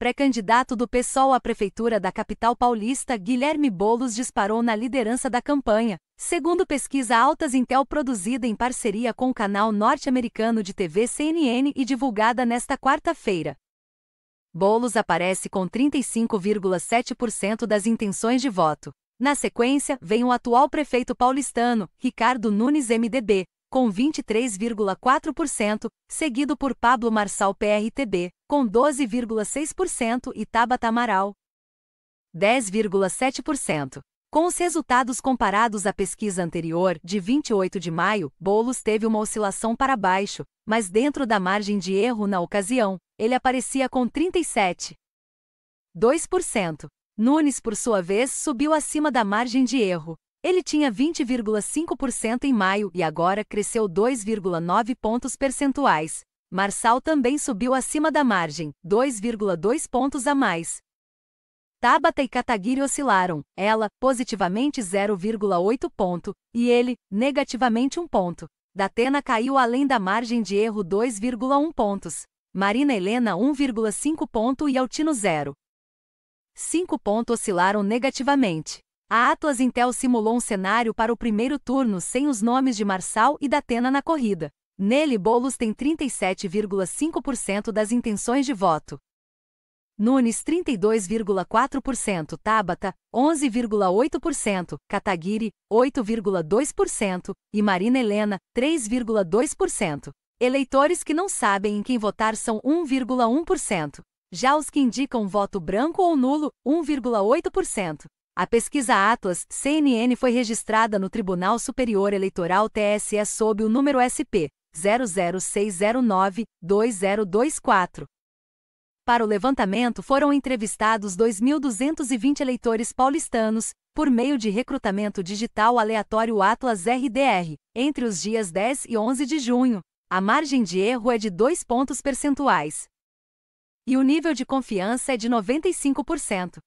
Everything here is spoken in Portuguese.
pré-candidato do PSOL à prefeitura da capital paulista, Guilherme Bolos disparou na liderança da campanha, segundo pesquisa Altas Intel produzida em parceria com o canal norte-americano de TV CNN e divulgada nesta quarta-feira. Bolos aparece com 35,7% das intenções de voto. Na sequência, vem o atual prefeito paulistano, Ricardo Nunes MDB, com 23,4%, seguido por Pablo Marçal PRTB, com 12,6% e Tabata Amaral, 10,7%. Com os resultados comparados à pesquisa anterior, de 28 de maio, Boulos teve uma oscilação para baixo, mas dentro da margem de erro na ocasião, ele aparecia com 37,2%. Nunes, por sua vez, subiu acima da margem de erro, ele tinha 20,5% em maio e agora cresceu 2,9 pontos percentuais. Marçal também subiu acima da margem, 2,2 pontos a mais. Tabata e Kataguiri oscilaram, ela, positivamente 0,8 ponto, e ele, negativamente 1 ponto. Datena caiu além da margem de erro 2,1 pontos. Marina Helena 1,5 ponto e Altino 0. 5 ponto oscilaram negativamente. A Atlas Intel simulou um cenário para o primeiro turno sem os nomes de Marçal e Datena na corrida. Nele, Boulos tem 37,5% das intenções de voto. Nunes 32,4%, Tabata 11,8%, Kataguiri 8,2% e Marina Helena 3,2%. Eleitores que não sabem em quem votar são 1,1%. Já os que indicam voto branco ou nulo, 1,8%. A pesquisa Atlas CNN foi registrada no Tribunal Superior Eleitoral TSE sob o número SP 00609-2024. Para o levantamento foram entrevistados 2.220 eleitores paulistanos, por meio de recrutamento digital aleatório Atlas RDR, entre os dias 10 e 11 de junho. A margem de erro é de 2 pontos percentuais. E o nível de confiança é de 95%.